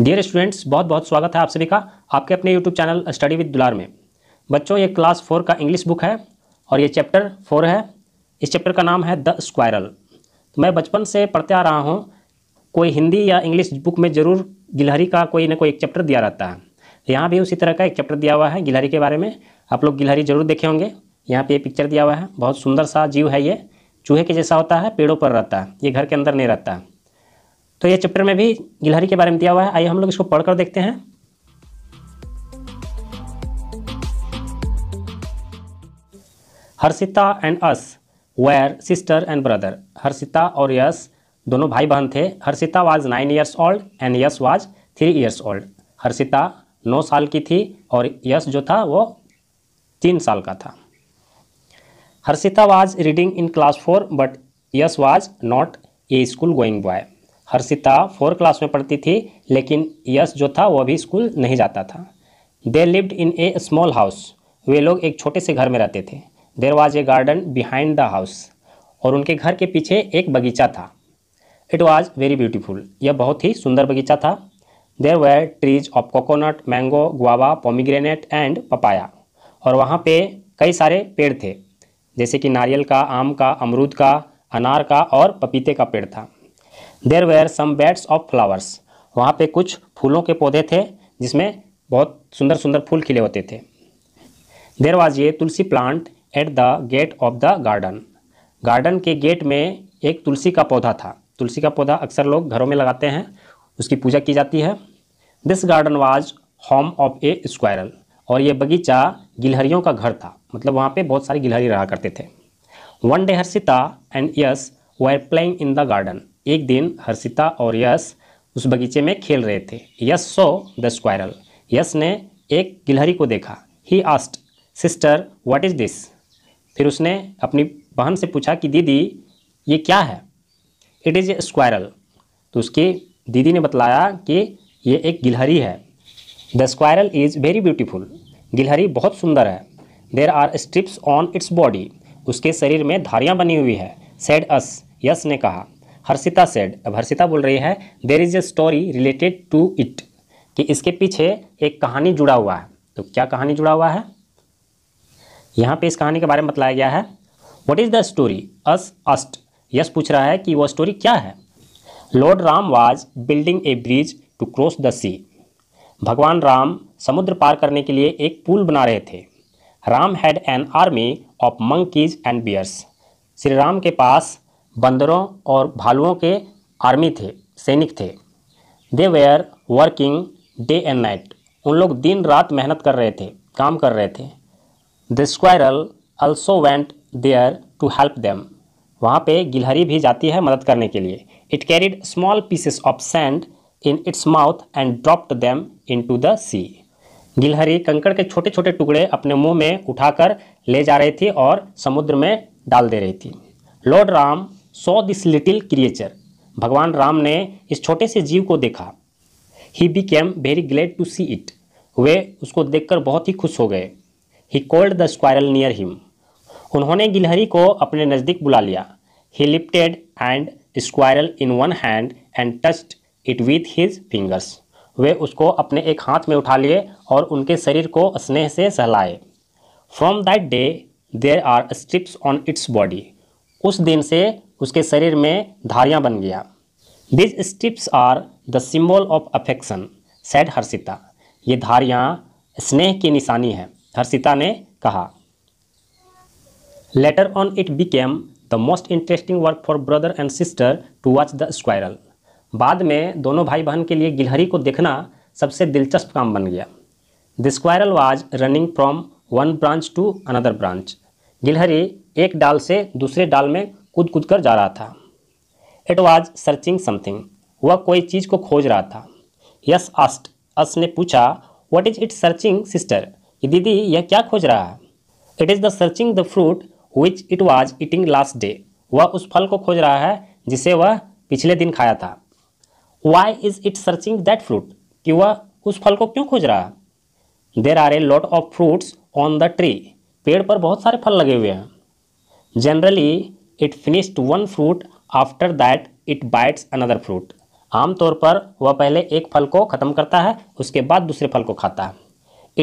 Dear students बहुत बहुत स्वागत है आप सभी का आपके अपने यूट्यूब चैनल स्टडी विद दुलार में बच्चों ये क्लास फोर का इंग्लिश बुक है और ये चैप्टर फोर है इस चैप्टर का नाम है द स्क्वायरल तो मैं बचपन से पढ़ते आ रहा हूँ कोई हिंदी या इंग्लिश बुक में ज़रूर गिलहरी का कोई ना कोई एक चैप्टर दिया रहता है तो यहाँ भी उसी तरह का एक चैप्टर दिया हुआ है गिलहरी के बारे में आप लोग गिलहरी ज़रूर देखे होंगे यहाँ पर ये पिक्चर दिया हुआ है बहुत सुंदर सा जीव है ये चूहे के जैसा होता है पेड़ों पर रहता है ये घर के अंदर नहीं रहता है तो ये चैप्टर में भी गिलहरी के बारे में दिया हुआ है आइए हम लोग इसको पढ़कर देखते हैं Harshita and Yash were sister and brother Harshita और यस दोनों भाई बहन थे Harshita was nine years old and Yash was three years old Harshita नौ साल की थी और यश जो था वो तीन साल का था Harshita was reading in class four but Yash was not a school going boy Harshita four class में पढ़ती थी लेकिन यश जो था वह भी स्कूल नहीं जाता था they lived in a small house वे लोग एक छोटे से घर में रहते थे there was a garden behind the house और उनके घर के पीछे एक बगीचा था इट वॉज वेरी ब्यूटीफुल यह बहुत ही सुंदर बगीचा था there were trees of coconut mango guava pomegranate and papaya और वहाँ पे कई सारे पेड़ थे जैसे कि नारियल का आम का अमरूद का अनार का और पपीते का पेड़ था there were some beds of flowers वहाँ पे कुछ फूलों के पौधे थे जिसमें बहुत सुंदर सुंदर फूल खिले होते थे there was a tulsi plant at the gate of the garden garden के गेट में एक तुलसी का पौधा था तुलसी का पौधा अक्सर लोग घरों में लगाते हैं उसकी पूजा की जाती है this garden was home of a squirrel और ये बगीचा गिलहरियों का घर था मतलब वहाँ पे बहुत सारी गिलहरी रहा करते थे one day Harshita and Yash were playing in the garden एक दिन हर्षिता और यश उस बगीचे में खेल रहे थे यश सो द स्क्वायरल यश ने एक गिलहरी को देखा he asked sister what is this फिर उसने अपनी बहन से पूछा कि दीदी ये क्या है इट इज़ ए स्क्वायरल तो उसकी दीदी ने बतलाया कि ये एक गिलहरी है the squirrel is very beautiful गिलहरी बहुत सुंदर है there are stripes on its body उसके शरीर में धारियाँ बनी हुई है सेड अस यस ने कहा हर्षिता सेड अब हर्षिता बोल रही है there is a story related to it कि इसके पीछे एक कहानी जुड़ा हुआ है तो क्या कहानी जुड़ा हुआ है यहाँ पे इस कहानी के बारे में बताया गया है what is the story Yash asked Yash पूछ रहा है कि वह स्टोरी क्या है lord Ram was building a bridge to cross the sea भगवान राम समुद्र पार करने के लिए एक पुल बना रहे थे Ram had an army of monkeys and bears Shri Ram के पास बंदरों और भालुओं के आर्मी थे सैनिक थे they were working day and night उन लोग दिन रात मेहनत कर रहे थे काम कर रहे थे the squirrel also went there to help them वहाँ पे गिलहरी भी जाती है मदद करने के लिए it carried small pieces of sand in its mouth and dropped them into the sea गिलहरी कंकड़ के छोटे छोटे टुकड़े अपने मुंह में उठाकर ले जा रही थी और समुद्र में डाल दे रही थी lord Ram saw this little creature भगवान राम ने इस छोटे से जीव को देखा he became very glad to see it वे उसको देखकर बहुत ही खुश हो गए he called the squirrel near him उन्होंने गिलहरी को अपने नज़दीक बुला लिया he lifted and squirrel in one hand and touched it with his fingers वे उसको अपने एक हाथ में उठा लिए और उनके शरीर को स्नेह से सहलाए from that day there are stripes on its body उस दिन से उसके शरीर में धारियाँ बन गया these stripes are the symbol of affection said Harshita ये धारियाँ स्नेह की निशानी है हर्षिता ने कहा later on it became the most interesting work for brother and sister to watch the squirrel बाद में दोनों भाई बहन के लिए गिलहरी को देखना सबसे दिलचस्प काम बन गया the squirrel was running from one branch to another branch गिलहरी एक डाल से दूसरे डाल में कूद कूद कर जा रहा था इट वॉज सर्चिंग समथिंग वह कोई चीज़ को खोज रहा था यस अस्ट अस ने पूछा what is it searching sister दीदी यह क्या खोज रहा है it is the searching the fruit which it was eating last day वह उस फल को खोज रहा है जिसे वह पिछले दिन खाया था why is it searching that fruit कि वह उस फल को क्यों खोज रहा है there are a lot of fruits on the tree पेड़ पर बहुत सारे फल लगे हुए हैं generally it finished one fruit after that it bites another fruit आमतौर पर वह पहले एक फल को ख़त्म करता है उसके बाद दूसरे फल को खाता है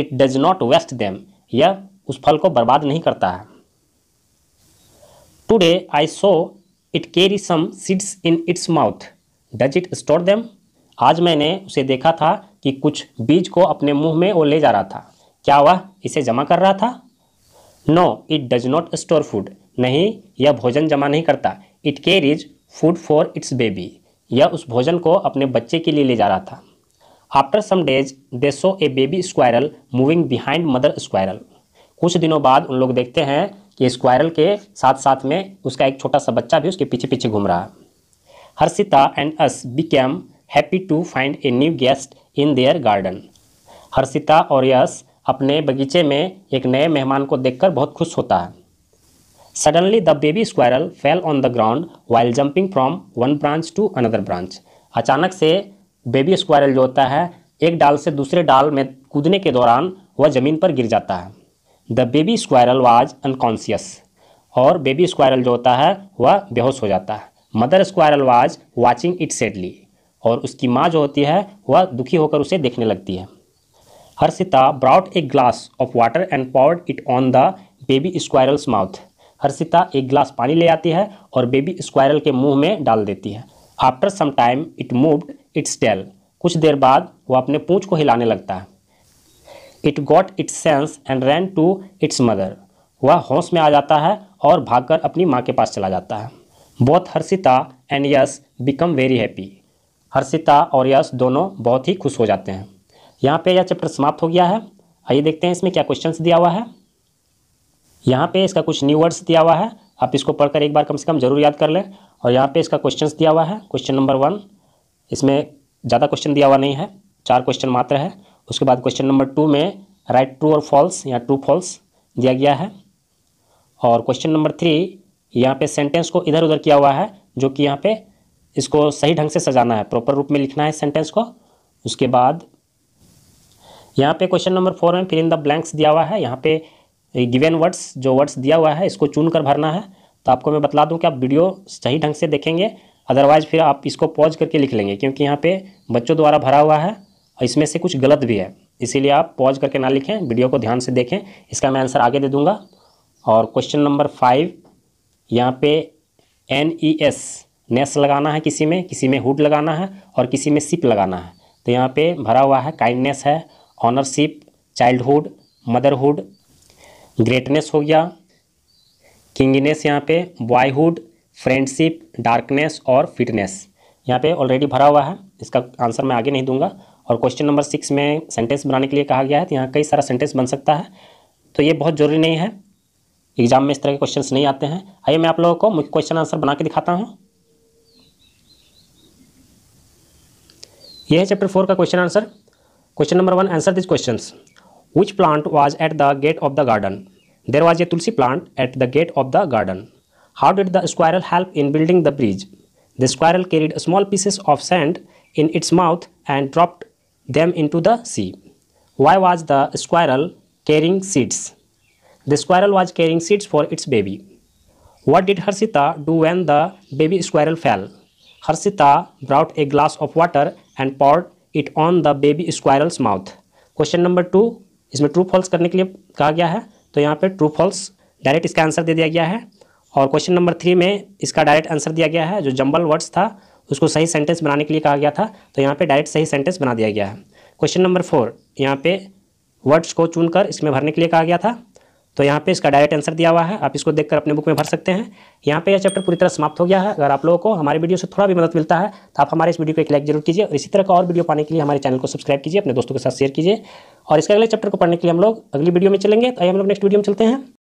it does not waste them यह उस फल को बर्बाद नहीं करता है today I saw it carry some seeds in its mouth does it store them आज मैंने उसे देखा था कि कुछ बीज को अपने मुंह में वो ले जा रहा था क्या वह इसे जमा कर रहा था no it does not store food नहीं यह भोजन जमा नहीं करता it ridge food for its baby यह उस भोजन को अपने बच्चे के लिए ले जा रहा था after some days they saw a baby squirrel moving behind mother squirrel कुछ दिनों बाद उन लोग देखते हैं कि स्क्वायरल के साथ साथ में उसका एक छोटा सा बच्चा भी उसके पीछे पीछे घूम रहा है Harshita and Yash became happy to find a new guest in their garden Harshita और यस अपने बगीचे में एक नए मेहमान को देखकर बहुत खुश होता है Suddenly the baby squirrel fell on the ground while jumping from one branch to another branch. अचानक से बेबी स्क्वायरल जो होता है एक डाल से दूसरे डाल में कूदने के दौरान वह ज़मीन पर गिर जाता है the baby squirrel was unconscious और बेबी स्क्वायरल जो होता है वह बेहोश हो जाता है mother squirrel was watching it sadly और उसकी माँ जो होती है वह दुखी होकर उसे देखने लगती है Harshita brought a glass of water and poured it on the baby squirrel's mouth Harshita एक गिलास पानी ले आती है और बेबी स्क्वायरल के मुंह में डाल देती है after some time it moved its tail कुछ देर बाद वह अपने पूँछ को हिलाने लगता है it got its sense and ran to its mother वह होश में आ जाता है और भागकर अपनी माँ के पास चला जाता है बहुत Harshita and Yash become very happy Harshita और यश दोनों बहुत ही खुश हो जाते हैं यहाँ पे यह चैप्टर समाप्त हो गया है आइए देखते हैं इसमें क्या क्वेश्चंस दिया हुआ है यहाँ पे इसका कुछ न्यू वर्ड्स दिया हुआ है आप इसको पढ़कर एक बार कम से कम जरूर याद कर लें और यहाँ पे इसका क्वेश्चन दिया हुआ है क्वेश्चन नंबर वन इसमें ज़्यादा क्वेश्चन दिया हुआ नहीं है चार क्वेश्चन मात्र है उसके बाद क्वेश्चन नंबर टू में राइट ट्रू और फॉल्स या ट्रू फॉल्स दिया गया है और क्वेश्चन नंबर थ्री यहाँ पे सेंटेंस को इधर उधर किया हुआ है जो कि यहाँ पे इसको सही ढंग से सजाना है प्रॉपर रूप में लिखना है सेंटेंस को उसके बाद यहाँ पे क्वेश्चन नंबर फोर में फिर इन द ब्लैंक्स दिया हुआ है यहाँ पे गिवन वर्ड्स जो वर्ड्स दिया हुआ है इसको चुन कर भरना है तो आपको मैं बता दूं कि आप वीडियो सही ढंग से देखेंगे अदरवाइज़ फिर आप इसको पॉज करके लिख लेंगे क्योंकि यहाँ पे बच्चों द्वारा भरा हुआ है और इसमें से कुछ गलत भी है इसीलिए आप पॉज करके ना लिखें वीडियो को ध्यान से देखें इसका मैं आंसर आगे दे दूँगा और क्वेश्चन नंबर फाइव यहाँ पे एन ई एस नेस लगाना है किसी में किसी में हुड लगाना है और किसी में सिप लगाना है तो यहाँ पर भरा हुआ है काइंडनेस है ऑनरशिप चाइल्डहुड मदरहुड ग्रेटनेस हो गया किंगनेस यहाँ पे बॉयहुड फ्रेंडशिप डार्कनेस और फिटनेस यहाँ पे ऑलरेडी भरा हुआ है इसका आंसर मैं आगे नहीं दूंगा और क्वेश्चन नंबर सिक्स में सेंटेंस बनाने के लिए कहा गया है तो यहाँ कई सारा सेंटेंस बन सकता है तो ये बहुत ज़रूरी नहीं है एग्जाम में इस तरह के क्वेश्चंस नहीं आते हैं आइए मैं आप लोगों को मुख्य क्वेश्चन आंसर बना के दिखाता हूँ यह है चैप्टर फोर का question answer question number one answer this question which plant was at the gate of the garden? There was a tulsi plant at the gate of the garden. How did the squirrel help in building the bridge? The squirrel carried small pieces of sand in its mouth and dropped them into the sea. Why was the squirrel carrying seeds? The squirrel was carrying seeds for its baby. What did Harshita do when the baby squirrel fell? Harshita brought a glass of water and poured it on the baby squirrel's mouth. Question number 2 इसमें true false करने के लिए कहा गया है तो यहाँ पर ट्रू फॉल्स डायरेक्ट इसका आंसर दे दिया गया है और क्वेश्चन नंबर थ्री में इसका डायरेक्ट आंसर दिया गया है जो जंबल वर्ड्स था उसको सही सेंटेंस बनाने के लिए कहा गया था तो यहाँ पे डायरेक्ट सही सेंटेंस बना दिया गया है क्वेश्चन नंबर फोर यहाँ पे वर्ड्स को चुनकर इसमें भरने के लिए कहा गया था तो यहाँ पे इसका डायरेक्ट आंसर दिया हुआ है आप इसको देखकर अपने बुक में भर सकते हैं यहाँ पे यह चैप्टर पूरी तरह समाप्त हो गया है अगर आप लोगों को हमारे वीडियो से थोड़ा भी मदद मिलता है तो आप हमारे इस वीडियो को एक लाइक जरूर कीजिए और इसी तरह का और वीडियो पाने के लिए हमारे चैनल को सब्सक्राइब कीजिए अपने दोस्तों के साथ शेयर कीजिए और इसके अगले चैप्टर को पढ़ने के लिए हम लोग अगली वीडियो में चलेंगे तो आइए हम लोग नेक्स्ट वीडियो में चलते हैं